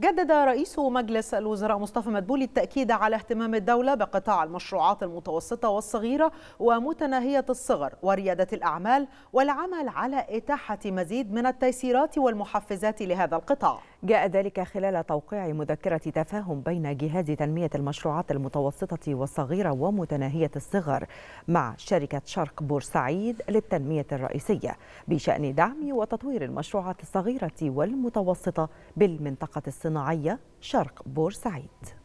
جدد رئيس مجلس الوزراء مصطفى مدبولي التأكيد على اهتمام الدولة بقطاع المشروعات المتوسطة والصغيرة ومتناهية الصغر وريادة الأعمال والعمل على إتاحة مزيد من التيسيرات والمحفزات لهذا القطاع جاء ذلك خلال توقيع مذكرة تفاهم بين جهاز تنمية المشروعات المتوسطة والصغيرة ومتناهية الصغر مع شركة شرق بورسعيد للتنمية الرئيسية بشأن دعم وتطوير المشروعات الصغيرة والمتوسطة بالمنطقة الصغيرة الصناعية شرق بورسعيد